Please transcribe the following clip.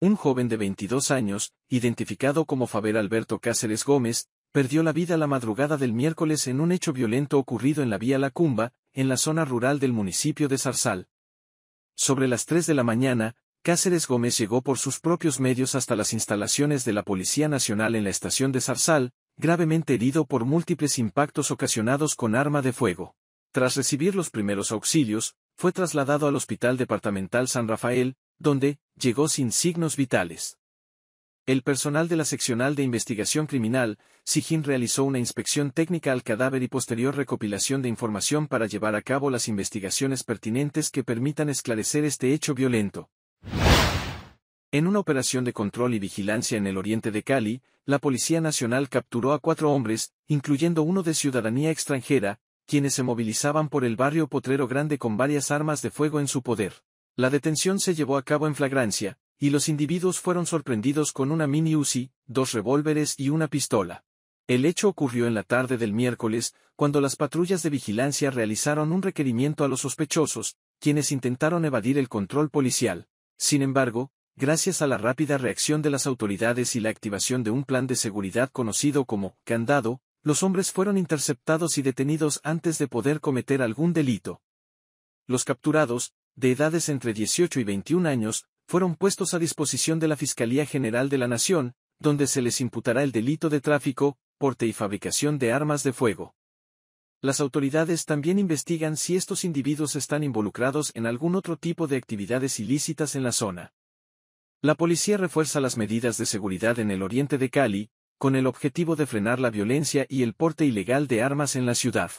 un joven de 22 años, identificado como Faber Alberto Cáceres Gómez, perdió la vida la madrugada del miércoles en un hecho violento ocurrido en la vía La Cumba, en la zona rural del municipio de Zarzal. Sobre las 3 de la mañana, Cáceres Gómez llegó por sus propios medios hasta las instalaciones de la Policía Nacional en la estación de Zarzal, gravemente herido por múltiples impactos ocasionados con arma de fuego. Tras recibir los primeros auxilios, fue trasladado al Hospital Departamental San Rafael, donde, llegó sin signos vitales. El personal de la seccional de investigación criminal, sijin realizó una inspección técnica al cadáver y posterior recopilación de información para llevar a cabo las investigaciones pertinentes que permitan esclarecer este hecho violento. En una operación de control y vigilancia en el oriente de Cali, la Policía Nacional capturó a cuatro hombres, incluyendo uno de ciudadanía extranjera, quienes se movilizaban por el barrio Potrero Grande con varias armas de fuego en su poder. La detención se llevó a cabo en flagrancia, y los individuos fueron sorprendidos con una mini uci dos revólveres y una pistola. El hecho ocurrió en la tarde del miércoles, cuando las patrullas de vigilancia realizaron un requerimiento a los sospechosos, quienes intentaron evadir el control policial. Sin embargo, gracias a la rápida reacción de las autoridades y la activación de un plan de seguridad conocido como candado, los hombres fueron interceptados y detenidos antes de poder cometer algún delito. Los capturados, de edades entre 18 y 21 años, fueron puestos a disposición de la Fiscalía General de la Nación, donde se les imputará el delito de tráfico, porte y fabricación de armas de fuego. Las autoridades también investigan si estos individuos están involucrados en algún otro tipo de actividades ilícitas en la zona. La policía refuerza las medidas de seguridad en el oriente de Cali, con el objetivo de frenar la violencia y el porte ilegal de armas en la ciudad.